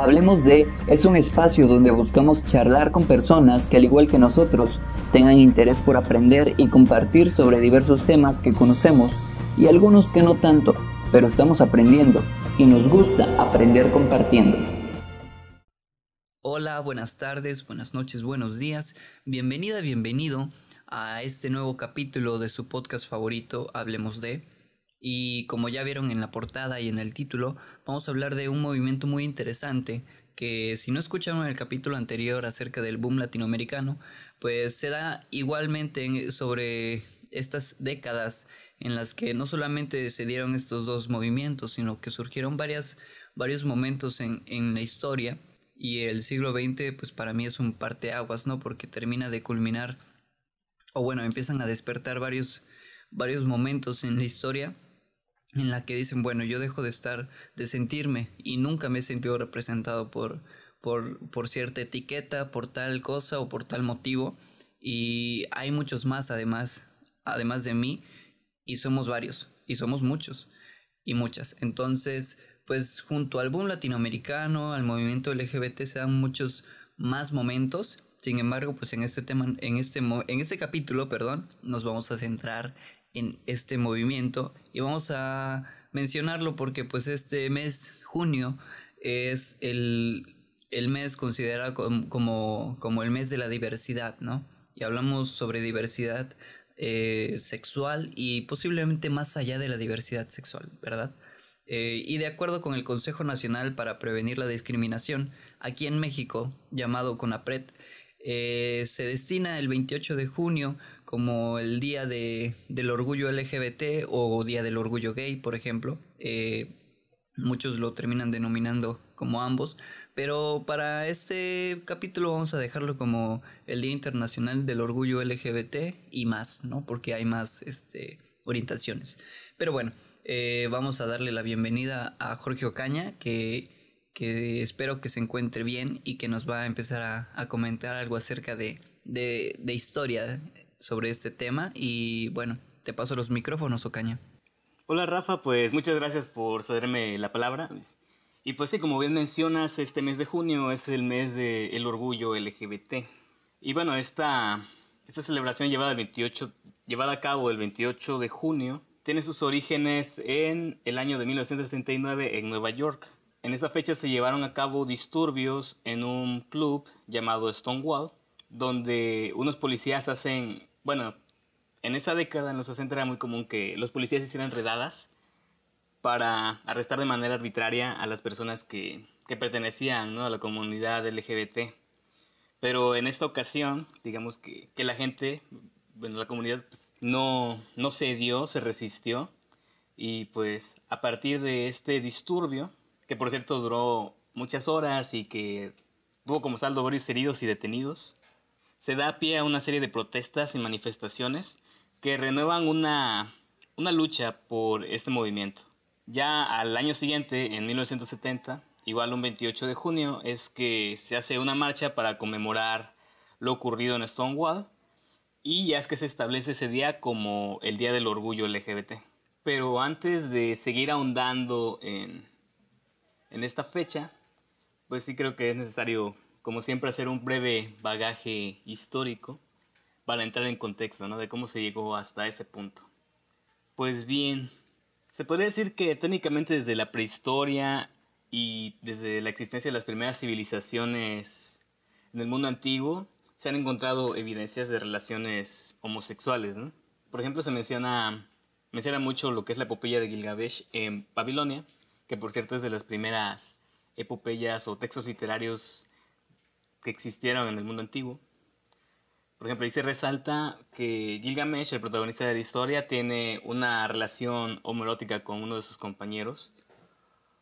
Hablemos de es un espacio donde buscamos charlar con personas que al igual que nosotros tengan interés por aprender y compartir sobre diversos temas que conocemos y algunos que no tanto, pero estamos aprendiendo y nos gusta aprender compartiendo. Hola, buenas tardes, buenas noches, buenos días, bienvenida, bienvenido a este nuevo capítulo de su podcast favorito, Hablemos de y como ya vieron en la portada y en el título, vamos a hablar de un movimiento muy interesante que si no escucharon el capítulo anterior acerca del boom latinoamericano, pues se da igualmente sobre estas décadas en las que no solamente se dieron estos dos movimientos, sino que surgieron varias, varios momentos en, la historia y el siglo XX pues para mí es un parteaguas, ¿no? Porque termina de culminar, o bueno, empiezan a despertar varios, varios momentos en la historia en la que dicen, bueno, yo dejo de estar, de sentirme y nunca me he sentido representado por, por, por cierta etiqueta, por tal cosa o por tal motivo. Y hay muchos más además, además de mí, y somos varios, y somos muchos, y muchas. Entonces, pues junto al boom latinoamericano, al movimiento LGBT, se dan muchos más momentos. Sin embargo, pues en este tema, en este, en este capítulo, perdón, nos vamos a centrar en este movimiento y vamos a mencionarlo porque pues este mes junio es el, el mes considerado como, como, el mes de la diversidad, ¿no? Y hablamos sobre diversidad eh, sexual y posiblemente más allá de la diversidad sexual, ¿verdad? Eh, y de acuerdo con el Consejo Nacional para Prevenir la Discriminación, aquí en México, llamado CONAPRED, eh, se destina el 28 de junio como el Día del Orgullo LGBT o Día del Orgullo Gay, por ejemplo. Eh, muchos lo terminan denominando como ambos, pero para este capítulo vamos a dejarlo como el Día Internacional del Orgullo LGBT y más, ¿no? Porque hay más este, orientaciones. Pero bueno, eh, vamos a darle la bienvenida a Jorge Ocaña, que que espero que se encuentre bien y que nos va a empezar a, comentar algo acerca de, historia sobre este tema. Y bueno, te paso los micrófonos, Ocaña. Hola Rafa, pues muchas gracias por cederme la palabra. Y pues sí, como bien mencionas, este mes de junio es el mes del orgullo LGBT. Y bueno, esta, esta celebración llevada, 28, llevada a cabo el 28 de junio tiene sus orígenes en el año de 1969 en Nueva York en esa fecha se llevaron a cabo disturbios en un club llamado Stonewall, donde unos policías hacen, bueno, en esa década, en los 60, era muy común que los policías hicieran redadas para arrestar de manera arbitraria a las personas que, pertenecían a la comunidad LGBT. Pero en esta ocasión, digamos que, la gente, bueno, la comunidad pues, no, no cedió, se resistió. Y pues a partir de este disturbio, que por cierto duró muchas horas y que tuvo como saldo varios heridos y detenidos, se da pie a una serie de protestas y manifestaciones que renuevan una, una lucha por este movimiento. Ya al año siguiente, en 1970, igual un 28 de junio, es que se hace una marcha para conmemorar lo ocurrido en Stonewall y ya es que se establece ese día como el Día del Orgullo LGBT. Pero antes de seguir ahondando en, en esta fecha, pues sí creo que es necesario, como siempre, hacer un breve bagaje histórico para entrar en contexto, De cómo se llegó hasta ese punto. Pues bien, se podría decir que técnicamente desde la prehistoria y desde la existencia de las primeras civilizaciones en el mundo antiguo, se han encontrado evidencias de relaciones homosexuales, Por ejemplo, se menciona, menciona mucho lo que es la epopeya de Gilgamesh en Babilonia, que por cierto es de las primeras epopeyas o textos literarios que existieron en el mundo antiguo. Por ejemplo, ahí se resalta que Gilgamesh, el protagonista de la historia, tiene una relación homoerótica con uno de sus compañeros.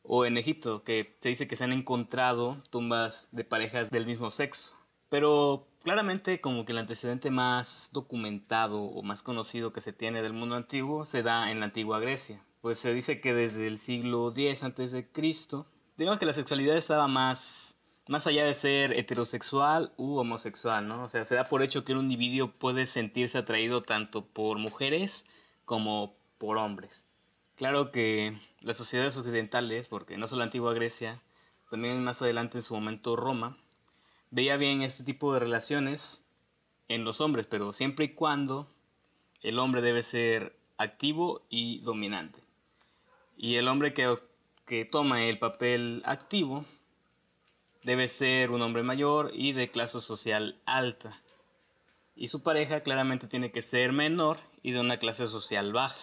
O en Egipto, que se dice que se han encontrado tumbas de parejas del mismo sexo. Pero claramente como que el antecedente más documentado o más conocido que se tiene del mundo antiguo se da en la antigua Grecia pues se dice que desde el siglo X antes de Cristo, digamos que la sexualidad estaba más, más allá de ser heterosexual u homosexual, ¿no? O sea, se da por hecho que un individuo puede sentirse atraído tanto por mujeres como por hombres. Claro que las sociedades occidentales, porque no solo la antigua Grecia, también más adelante en su momento Roma, veía bien este tipo de relaciones en los hombres, pero siempre y cuando el hombre debe ser activo y dominante. Y el hombre que, que toma el papel activo debe ser un hombre mayor y de clase social alta. Y su pareja claramente tiene que ser menor y de una clase social baja.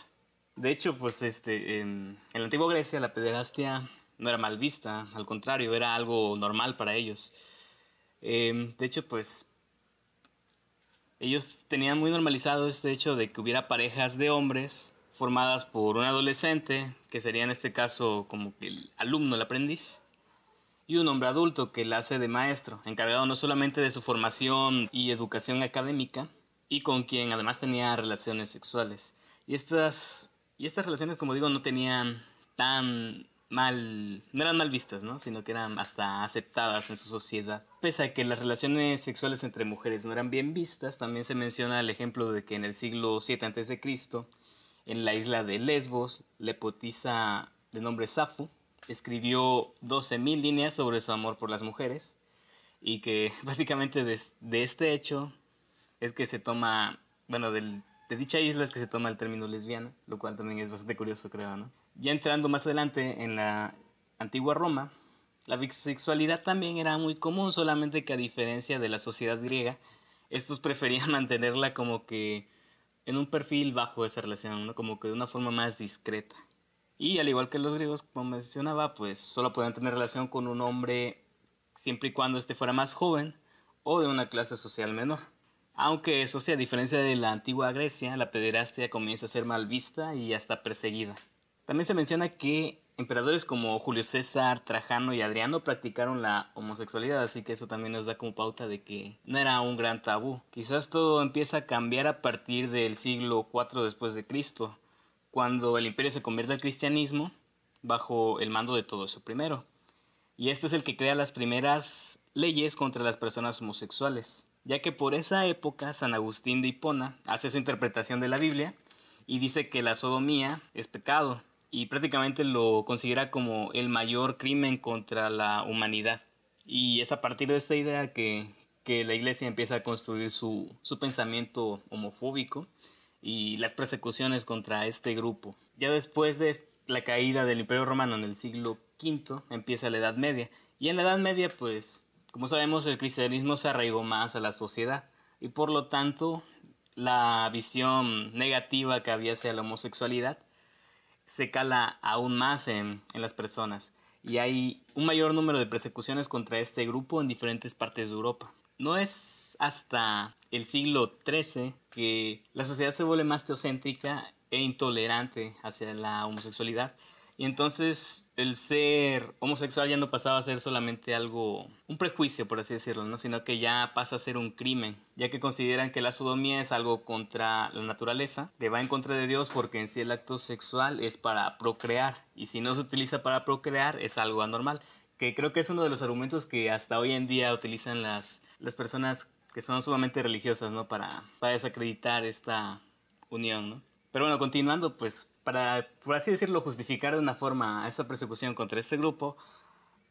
De hecho, pues este, en, la antigua Grecia la pederastia no era mal vista, al contrario, era algo normal para ellos. Em, de hecho, pues ellos tenían muy normalizado este hecho de que hubiera parejas de hombres formadas por un adolescente, que sería en este caso como el alumno, el aprendiz, y un hombre adulto que la hace de maestro, encargado no solamente de su formación y educación académica, y con quien además tenía relaciones sexuales. Y estas, y estas relaciones, como digo, no tenían tan mal, no eran mal vistas, Sino que eran hasta aceptadas en su sociedad. Pese a que las relaciones sexuales entre mujeres no eran bien vistas, también se menciona el ejemplo de que en el siglo VII a.C., en la isla de Lesbos, lepotiza de nombre Safo, escribió 12.000 líneas sobre su amor por las mujeres y que prácticamente de, este hecho es que se toma, bueno, de dicha isla es que se toma el término lesbiana, lo cual también es bastante curioso, creo, ¿no? Ya entrando más adelante en la antigua Roma, la bisexualidad también era muy común, solamente que a diferencia de la sociedad griega, estos preferían mantenerla como que en un perfil bajo de esa relación, como que de una forma más discreta. Y al igual que los griegos, como mencionaba, pues solo podían tener relación con un hombre siempre y cuando este fuera más joven o de una clase social menor. Aunque eso sea a diferencia de la antigua Grecia, la pederastia comienza a ser mal vista y hasta perseguida. También se menciona que emperadores como Julio César, Trajano y Adriano practicaron la homosexualidad, así que eso también nos da como pauta de que no era un gran tabú. Quizás todo empieza a cambiar a partir del siglo IV después de Cristo, cuando el imperio se convierte al cristianismo bajo el mando de todo su primero. Y este es el que crea las primeras leyes contra las personas homosexuales, ya que por esa época San Agustín de Hipona hace su interpretación de la Biblia y dice que la sodomía es pecado, y prácticamente lo considera como el mayor crimen contra la humanidad. Y es a partir de esta idea que, la iglesia empieza a construir su, su, pensamiento homofóbico y las persecuciones contra este grupo. Ya después de la caída del Imperio Romano en el siglo V empieza la Edad Media. Y en la Edad Media, pues, como sabemos, el cristianismo se arraigó más a la sociedad. Y por lo tanto, la visión negativa que había hacia la homosexualidad se cala aún más en, las personas y hay un mayor número de persecuciones contra este grupo en diferentes partes de Europa. No es hasta el siglo XIII que la sociedad se vuelve más teocéntrica e intolerante hacia la homosexualidad y entonces el ser homosexual ya no pasaba a ser solamente algo, un prejuicio, por así decirlo, ¿no? sino que ya pasa a ser un crimen, ya que consideran que la sodomía es algo contra la naturaleza, que va en contra de Dios porque en sí el acto sexual es para procrear, y si no se utiliza para procrear es algo anormal, que creo que es uno de los argumentos que hasta hoy en día utilizan las, las personas que son sumamente religiosas, ¿no? Para, para desacreditar esta unión, ¿no? Pero bueno, continuando, pues para, por así decirlo, justificar de una forma esa persecución contra este grupo,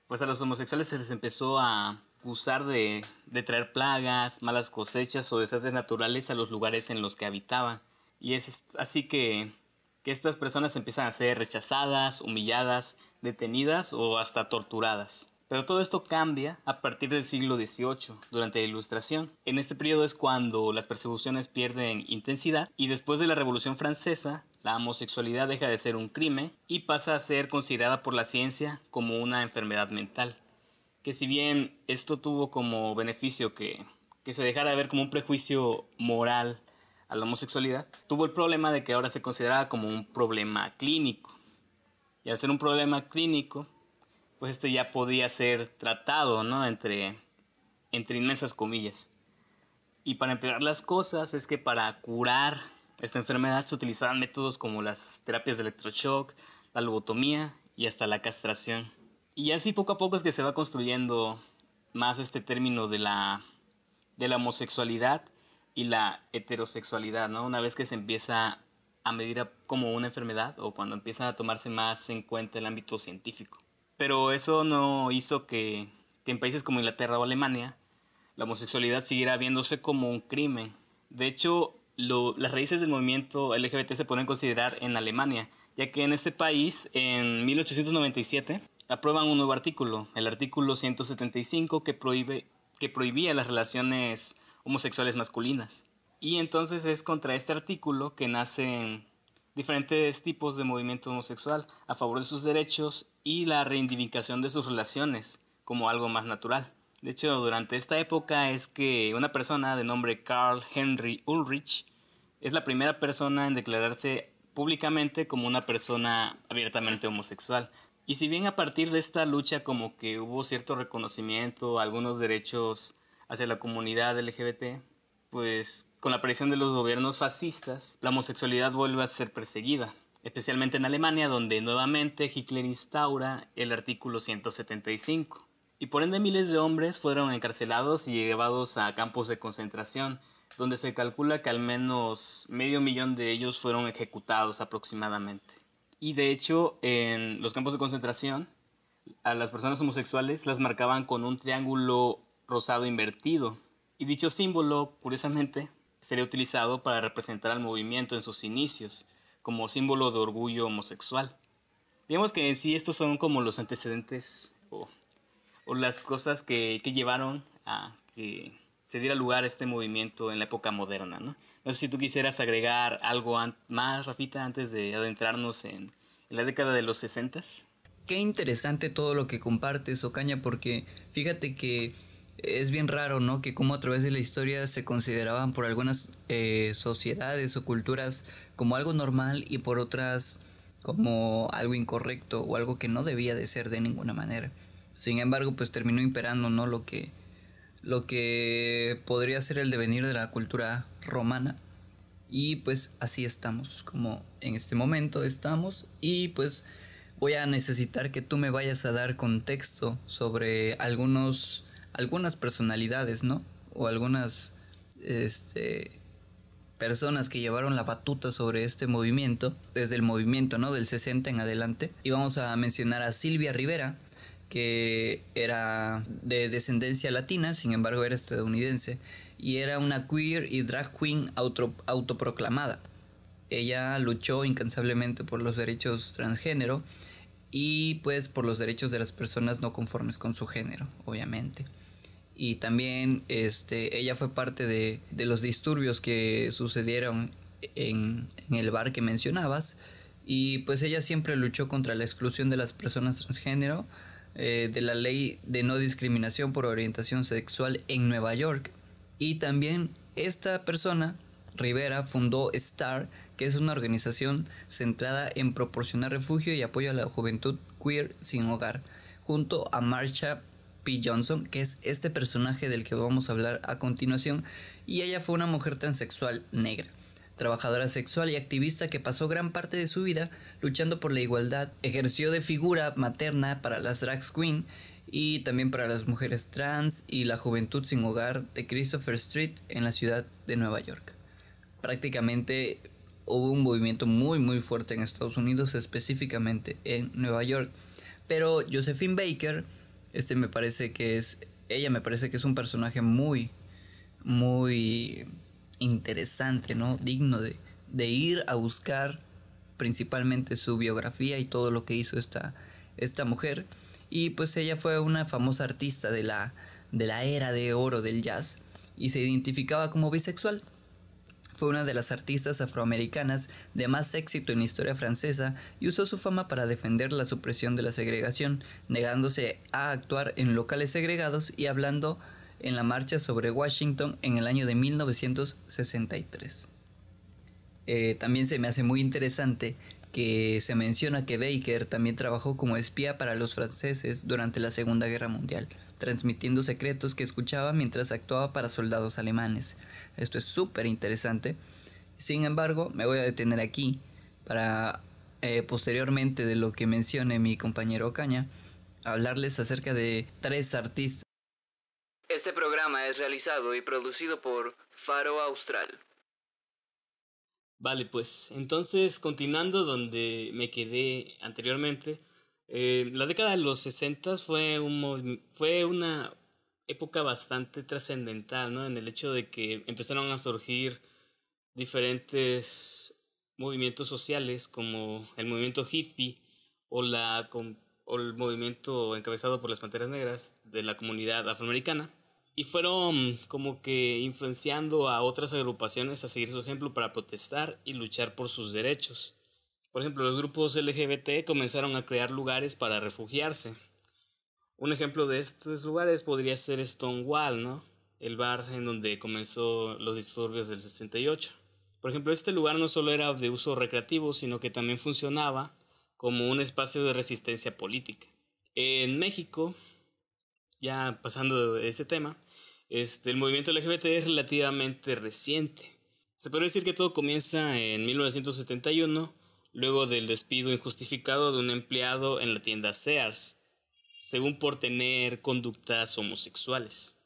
pues a los homosexuales se les empezó a acusar de, traer plagas, malas cosechas o desastres naturales a los lugares en los que habitaban. Y es así que, que estas personas empiezan a ser rechazadas, humilladas, detenidas o hasta torturadas. Pero todo esto cambia a partir del siglo XVIII, durante la Ilustración. En este periodo es cuando las persecuciones pierden intensidad y después de la Revolución Francesa la homosexualidad deja de ser un crimen y pasa a ser considerada por la ciencia como una enfermedad mental. Que si bien esto tuvo como beneficio que, se dejara de ver como un prejuicio moral a la homosexualidad, tuvo el problema de que ahora se consideraba como un problema clínico. Y al ser un problema clínico, pues este ya podía ser tratado, ¿no? Entre, entre inmensas comillas. Y para empeorar las cosas es que para curar esta enfermedad se utilizaban métodos como las terapias de electroshock, la lobotomía y hasta la castración. Y así poco a poco es que se va construyendo más este término de la, de la homosexualidad y la heterosexualidad, ¿no? Una vez que se empieza a medir como una enfermedad o cuando empiezan a tomarse más en cuenta el ámbito científico. Pero eso no hizo que, que en países como Inglaterra o Alemania la homosexualidad siguiera viéndose como un crimen. De hecho, las raíces del movimiento LGBT se pueden considerar en Alemania, ya que en este país, en 1897, aprueban un nuevo artículo, el artículo 175, que, prohíbe, que prohibía las relaciones homosexuales masculinas. Y entonces es contra este artículo que nacen diferentes tipos de movimiento homosexual a favor de sus derechos y la reivindicación de sus relaciones como algo más natural. De hecho, durante esta época es que una persona de nombre Carl Henry Ulrich es la primera persona en declararse públicamente como una persona abiertamente homosexual. Y si bien a partir de esta lucha como que hubo cierto reconocimiento, algunos derechos hacia la comunidad LGBT, pues con la aparición de los gobiernos fascistas, la homosexualidad vuelve a ser perseguida, especialmente en Alemania, donde nuevamente Hitler instaura el artículo 175 y por ende miles de hombres fueron encarcelados y llevados a campos de concentración, donde se calcula que al menos medio millón de ellos fueron ejecutados aproximadamente. Y de hecho, en los campos de concentración, a las personas homosexuales las marcaban con un triángulo rosado invertido. Y dicho símbolo, curiosamente, sería utilizado para representar al movimiento en sus inicios, como símbolo de orgullo homosexual. Digamos que en sí estos son como los antecedentes o las cosas que, llevaron a que se diera lugar a este movimiento en la época moderna, ¿no? No sé si tú quisieras agregar algo más, Rafita, antes de adentrarnos en, la década de los 60 Qué interesante todo lo que compartes, Ocaña, porque fíjate que es bien raro, ¿no? Que como a través de la historia se consideraban por algunas eh, sociedades o culturas como algo normal y por otras como algo incorrecto o algo que no debía de ser de ninguna manera. Sin embargo, pues terminó imperando, ¿no? Lo que, lo que podría ser el devenir de la cultura romana. Y pues así estamos, como en este momento estamos. Y pues voy a necesitar que tú me vayas a dar contexto sobre algunos, algunas personalidades, ¿no? O algunas este, personas que llevaron la batuta sobre este movimiento, desde el movimiento, ¿no? Del 60 en adelante. Y vamos a mencionar a Silvia Rivera, que era de descendencia latina, sin embargo era estadounidense, y era una queer y drag queen autoproclamada. Ella luchó incansablemente por los derechos transgénero y pues por los derechos de las personas no conformes con su género, obviamente. Y también este, ella fue parte de, los disturbios que sucedieron en el bar que mencionabas. Y pues ella siempre luchó contra la exclusión de las personas transgénero eh, de la ley de no discriminación por orientación sexual en Nueva York. Y también esta persona, Rivera, fundó STAR, que es una organización centrada en proporcionar refugio y apoyo a la juventud queer sin hogar, junto a Marcha P. Johnson, que es este personaje del que vamos a hablar a continuación, y ella fue una mujer transexual negra trabajadora sexual y activista que pasó gran parte de su vida luchando por la igualdad, ejerció de figura materna para las drag queen y también para las mujeres trans y la juventud sin hogar de Christopher Street en la ciudad de Nueva York. Prácticamente hubo un movimiento muy muy fuerte en Estados Unidos, específicamente en Nueva York. Pero Josephine Baker, este me parece que es, ella me parece que es un personaje muy, muy interesante, ¿no? Digno de, de ir a buscar principalmente su biografía y todo lo que hizo esta, esta mujer. Y pues ella fue una famosa artista de la, de la era de oro del jazz y se identificaba como bisexual. Fue una de las artistas afroamericanas de más éxito en historia francesa y usó su fama para defender la supresión de la segregación, negándose a actuar en locales segregados y hablando en la marcha sobre Washington en el año de 1963. Eh, también se me hace muy interesante que se menciona que Baker también trabajó como espía para los franceses durante la Segunda Guerra Mundial, transmitiendo secretos que escuchaba mientras actuaba para soldados alemanes. Esto es súper interesante. Sin embargo, me voy a detener aquí para eh, posteriormente de lo que mencione mi compañero Ocaña, hablarles acerca de tres, artistas. Este programa es realizado y producido por Faro Austral. Vale, pues entonces continuando donde me quedé anteriormente, eh, la década de los 60 fue, un, fue una época bastante trascendental, ¿no? En el hecho de que empezaron a surgir diferentes movimientos sociales como el movimiento hippie o, la, o el movimiento encabezado por las Panteras Negras de la comunidad afroamericana y fueron como que influenciando a otras agrupaciones a seguir su ejemplo para protestar y luchar por sus derechos. Por ejemplo, los grupos LGBT comenzaron a crear lugares para refugiarse. Un ejemplo de estos lugares podría ser Stonewall, ¿no? El bar en donde comenzó los disturbios del 68. Por ejemplo, este lugar no solo era de uso recreativo, sino que también funcionaba como un espacio de resistencia política. En México, ya pasando de ese tema, este, el movimiento LGBT es relativamente reciente. Se puede decir que todo comienza en 1971, luego del despido injustificado de un empleado en la tienda Sears, según por tener conductas homosexuales.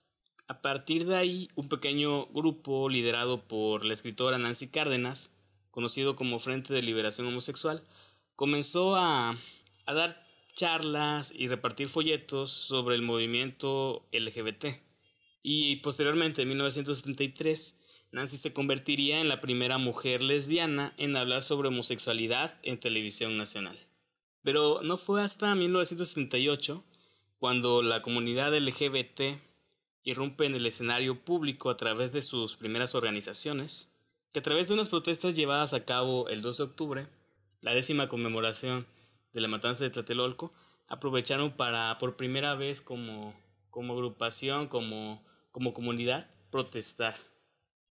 A partir de ahí, un pequeño grupo liderado por la escritora Nancy Cárdenas, conocido como Frente de Liberación Homosexual, comenzó a dar charlas y repartir folletos sobre el movimiento LGBT y posteriormente en 1973 Nancy se convertiría en la primera mujer lesbiana en hablar sobre homosexualidad en televisión nacional. Pero no fue hasta 1978 cuando la comunidad LGBT irrumpe en el escenario público a través de sus primeras organizaciones, que a través de unas protestas llevadas a cabo el 2 de octubre, la décima conmemoración de la matanza de Tlatelolco, aprovecharon para por primera vez como como agrupación, como, comunidad, protestar.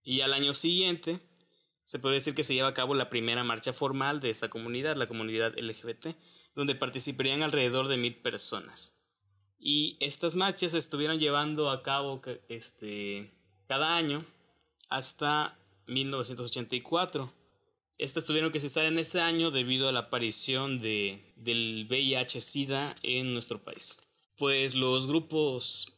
Y al año siguiente se puede decir que se lleva a cabo la primera marcha formal de esta comunidad, la comunidad LGBT, donde participarían alrededor de mil personas. Y estas marchas estuvieron llevando a cabo este, cada año hasta 1984. Estas tuvieron que cesar en ese año debido a la aparición de, del VIH-Sida en nuestro país pues los grupos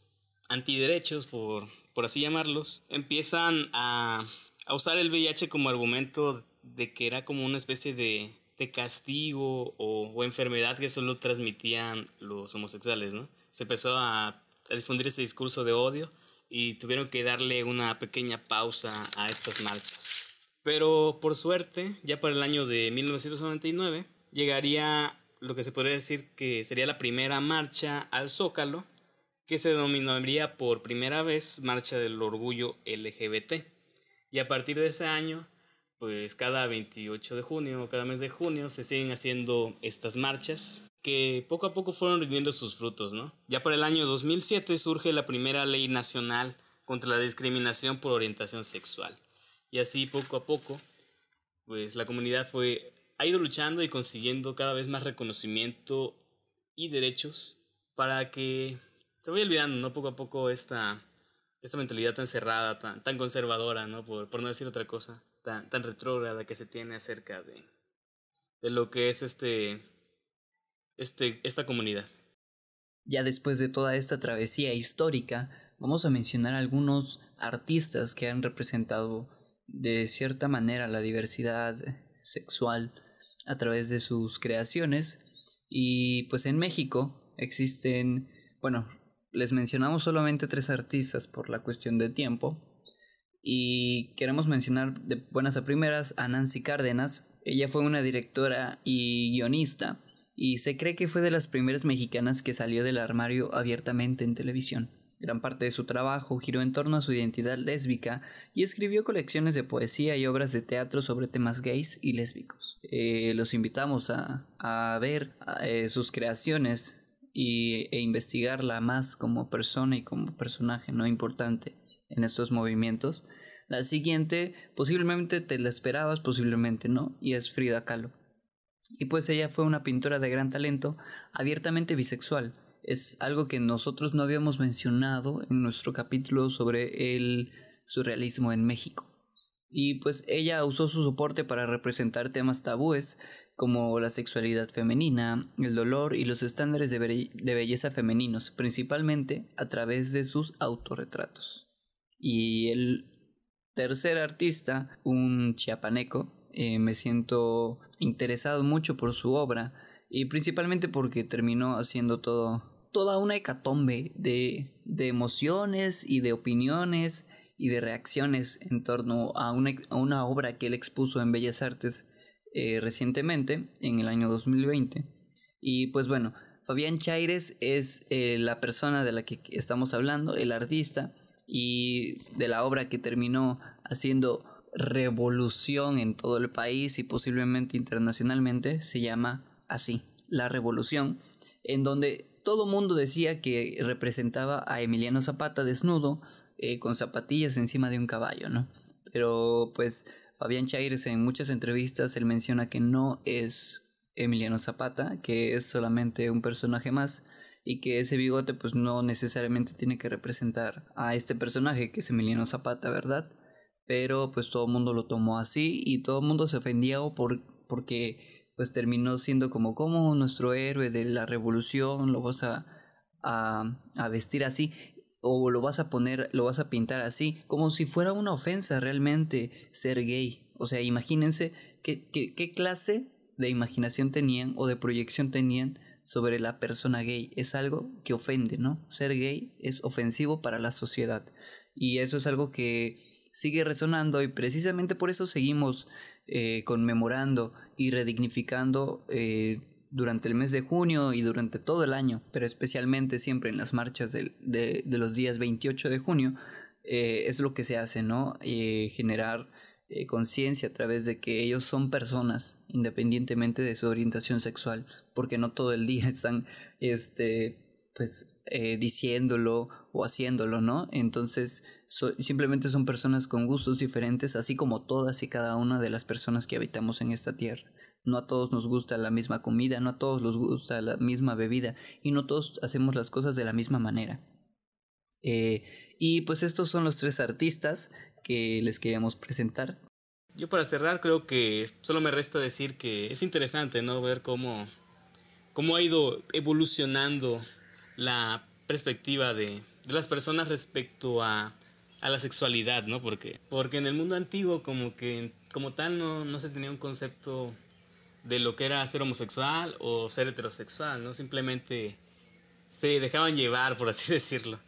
antiderechos, por, por así llamarlos, empiezan a, usar el VIH como argumento de que era como una especie de, castigo o, enfermedad que solo transmitían los homosexuales, ¿no? Se empezó a, a difundir ese discurso de odio y tuvieron que darle una pequeña pausa a estas marchas. Pero por suerte, ya para el año de 1999, llegaría lo que se podría decir que sería la primera marcha al Zócalo, que se denominaría por primera vez Marcha del Orgullo LGBT. Y a partir de ese año, pues cada 28 de junio, cada mes de junio, se siguen haciendo estas marchas que poco a poco fueron rindiendo sus frutos, ¿no? Ya para el año 2007 surge la primera ley nacional contra la discriminación por orientación sexual. Y así poco a poco, pues la comunidad fue ha ido luchando y consiguiendo cada vez más reconocimiento y derechos para que se vaya olvidando, ¿no? Poco a poco esta, esta mentalidad tan cerrada, tan, tan conservadora, ¿no? Por, por no decir otra cosa, tan, tan retrógrada que se tiene acerca de, de lo que es este, este, esta comunidad. Ya después de toda esta travesía histórica, vamos a mencionar algunos artistas que han representado de cierta manera la diversidad sexual a través de sus creaciones. Y pues en México existen, bueno, les mencionamos solamente tres artistas por la cuestión de tiempo. Y queremos mencionar de buenas a primeras a Nancy Cárdenas. Ella fue una directora y guionista y se cree que fue de las primeras mexicanas que salió del armario abiertamente en televisión. Gran parte de su trabajo giró en torno a su identidad lésbica y escribió colecciones de poesía y obras de teatro sobre temas gays y lésbicos. Eh, los invitamos a, ver eh, sus creaciones y, e investigarla más como persona y como personaje no importante en estos movimientos. La siguiente, posiblemente te la esperabas, posiblemente no, y es Frida Kahlo. Y pues ella fue una pintora de gran talento, abiertamente bisexual, es algo que nosotros no habíamos mencionado en nuestro capítulo sobre el surrealismo en México. Y pues ella usó su soporte para representar temas tabúes como la sexualidad femenina, el dolor y los estándares de, belleza femeninos, principalmente a través de sus autorretratos. Y el tercer artista, un chiapaneco, eh, me siento interesado mucho por su obra y principalmente porque terminó haciendo todo toda una hecatombe de, emociones y de opiniones y de reacciones en torno a una, una obra que él expuso en Bellas Artes eh, recientemente, en el año 2020. Y pues bueno, Fabián Chaires es eh, la persona de la que estamos hablando, el artista, y de la obra que terminó haciendo revolución en todo el país y posiblemente internacionalmente, se llama así, La Revolución, en donde todo mundo decía que representaba a Emiliano Zapata desnudo, eh, con zapatillas encima de un caballo, ¿no? Pero pues Fabián Chaires en muchas entrevistas él menciona que no es Emiliano Zapata, que es solamente un personaje más y que ese bigote pues no necesariamente tiene que representar a este personaje que es Emiliano Zapata, ¿verdad? Pero pues todo el mundo lo tomó así y todo el mundo se ofendió por, porque pues terminó siendo como como nuestro héroe de la revolución lo vas a, vestir así o lo vas a poner, lo vas a pintar así, como si fuera una ofensa realmente ser gay. O sea, imagínense qué, qué clase de imaginación tenían o de proyección tenían sobre la persona gay. Es algo que ofende, ¿no? Ser gay es ofensivo para la sociedad. Y eso es algo que sigue resonando y precisamente por eso seguimos eh, conmemorando y redignificando eh, durante el mes de junio y durante todo el año, pero especialmente siempre en las marchas de, los días 28 de junio, eh, es lo que se hace, ¿no? generar conciencia a través de que ellos son personas, independientemente de su orientación sexual, porque no todo el día están, este, pues eh, diciéndolo o haciéndolo, ¿no? Entonces, simplemente son personas con gustos diferentes, así como todas y cada una de las personas que habitamos en esta tierra. No a todos nos gusta la misma comida, no a todos nos gusta la misma bebida y no todos hacemos las cosas de la misma manera. Eh, y pues estos son los tres artistas que les queríamos presentar. Yo para cerrar creo que solo me resta decir que es interesante, ¿no? Ver cómo, cómo ha ido evolucionando la perspectiva de, las personas respecto a, la sexualidad, ¿no? Porque, porque en el mundo antiguo como que como tal no, se tenía un concepto de lo que era ser homosexual o ser heterosexual, ¿no? Simplemente se dejaban llevar, por así decirlo.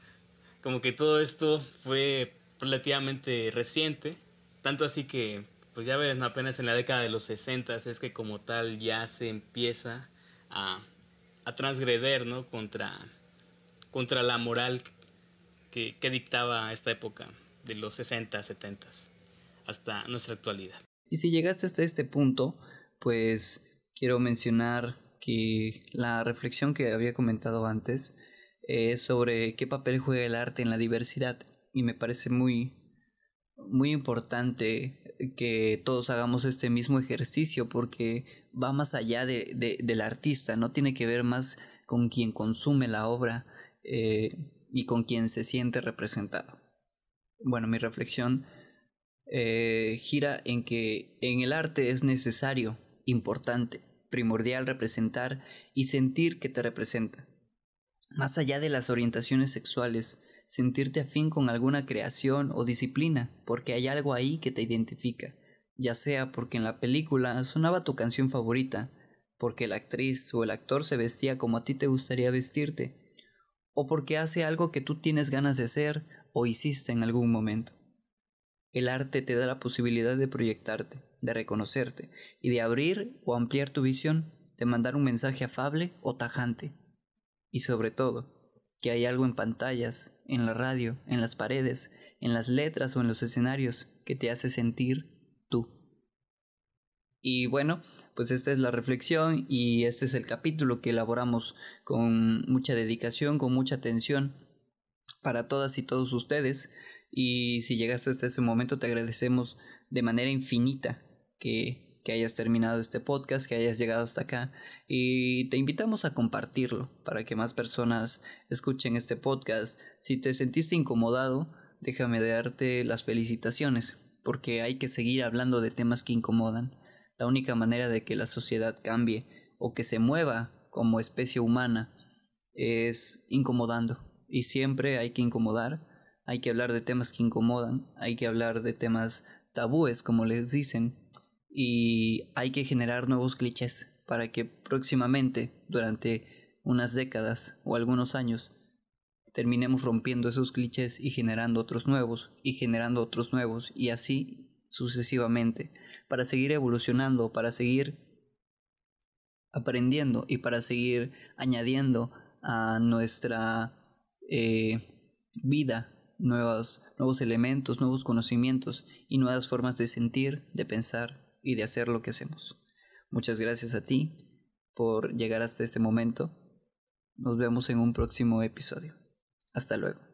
Como que todo esto fue relativamente reciente, tanto así que, pues ya ves, apenas en la década de los 60 es que como tal ya se empieza a, a transgreder, ¿no? Contra contra la moral que, dictaba esta época de los 60, 70 hasta nuestra actualidad. Y si llegaste hasta este punto, pues quiero mencionar que la reflexión que había comentado antes es eh, sobre qué papel juega el arte en la diversidad y me parece muy muy importante que todos hagamos este mismo ejercicio porque va más allá de, del artista, no tiene que ver más con quien consume la obra, eh, y con quien se siente representado. Bueno, mi reflexión eh, gira en que en el arte es necesario, importante, primordial representar y sentir que te representa. Más allá de las orientaciones sexuales, sentirte afín con alguna creación o disciplina, porque hay algo ahí que te identifica, ya sea porque en la película sonaba tu canción favorita, porque la actriz o el actor se vestía como a ti te gustaría vestirte, o porque hace algo que tú tienes ganas de hacer o hiciste en algún momento. El arte te da la posibilidad de proyectarte, de reconocerte y de abrir o ampliar tu visión, de mandar un mensaje afable o tajante. Y sobre todo, que hay algo en pantallas, en la radio, en las paredes, en las letras o en los escenarios que te hace sentir tú. Y bueno, pues esta es la reflexión y este es el capítulo que elaboramos con mucha dedicación, con mucha atención para todas y todos ustedes. Y si llegaste hasta ese momento, te agradecemos de manera infinita que, que, hayas terminado este podcast, que hayas llegado hasta acá. Y te invitamos a compartirlo para que más personas escuchen este podcast. Si te sentiste incomodado, déjame darte las felicitaciones, porque hay que seguir hablando de temas que incomodan la única manera de que la sociedad cambie o que se mueva como especie humana es incomodando. Y siempre hay que incomodar, hay que hablar de temas que incomodan, hay que hablar de temas tabúes, como les dicen, y hay que generar nuevos clichés para que próximamente, durante unas décadas o algunos años, terminemos rompiendo esos clichés y generando otros nuevos, y generando otros nuevos, y así sucesivamente, para seguir evolucionando, para seguir aprendiendo y para seguir añadiendo a nuestra eh, vida nuevos nuevos elementos, nuevos conocimientos y nuevas formas de sentir, de pensar y de hacer lo que hacemos. Muchas gracias a ti por llegar hasta este momento. Nos vemos en un próximo episodio. Hasta luego.